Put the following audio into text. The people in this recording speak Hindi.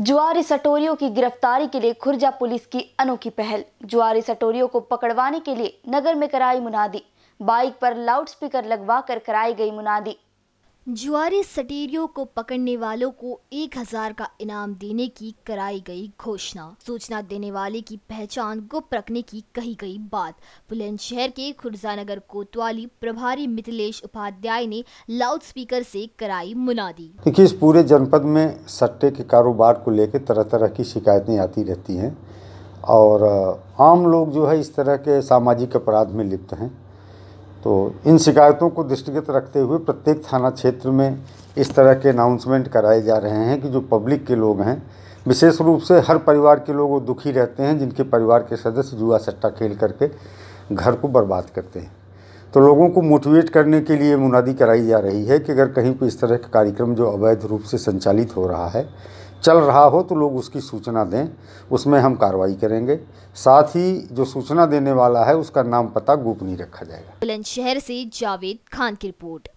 जुआरी सटोरियों की गिरफ्तारी के लिए खुर्जा पुलिस की अनोखी पहल जुआरी सटोरियों को पकड़वाने के लिए नगर में कराई मुनादी बाइक पर लाउडस्पीकर लगवा कर कराई गई मुनादी जुआरी सटीरियों को पकड़ने वालों को एक हजार का इनाम देने की कराई गई घोषणा सूचना देने वाले की पहचान गुप्त रखने की कही गई बात बुलंदशहर के खुर्जानगर कोतवाली प्रभारी मिथिलेश उपाध्याय ने लाउड स्पीकर से कराई मुनादी देखिए इस पूरे जनपद में सट्टे के कारोबार को लेकर तरह तरह की शिकायतें आती रहती हैं और आम लोग जो है इस तरह के सामाजिक अपराध में लिप्त हैं तो इन शिकायतों को दृष्टिगत रखते हुए प्रत्येक थाना क्षेत्र में इस तरह के अनाउंसमेंट कराए जा रहे हैं कि जो पब्लिक के लोग हैं विशेष रूप से हर परिवार के लोग वो दुखी रहते हैं जिनके परिवार के सदस्य जुआ सट्टा खेल करके घर को बर्बाद करते हैं तो लोगों को मोटिवेट करने के लिए मुनादी कराई जा रही है कि अगर कहीं पर इस तरह का कार्यक्रम जो अवैध रूप से संचालित हो रहा है चल रहा हो तो लोग उसकी सूचना दें उसमें हम कार्रवाई करेंगे साथ ही जो सूचना देने वाला है उसका नाम पता गोपनीय रखा जाएगा बुलंदशहर से जावेद खान की रिपोर्ट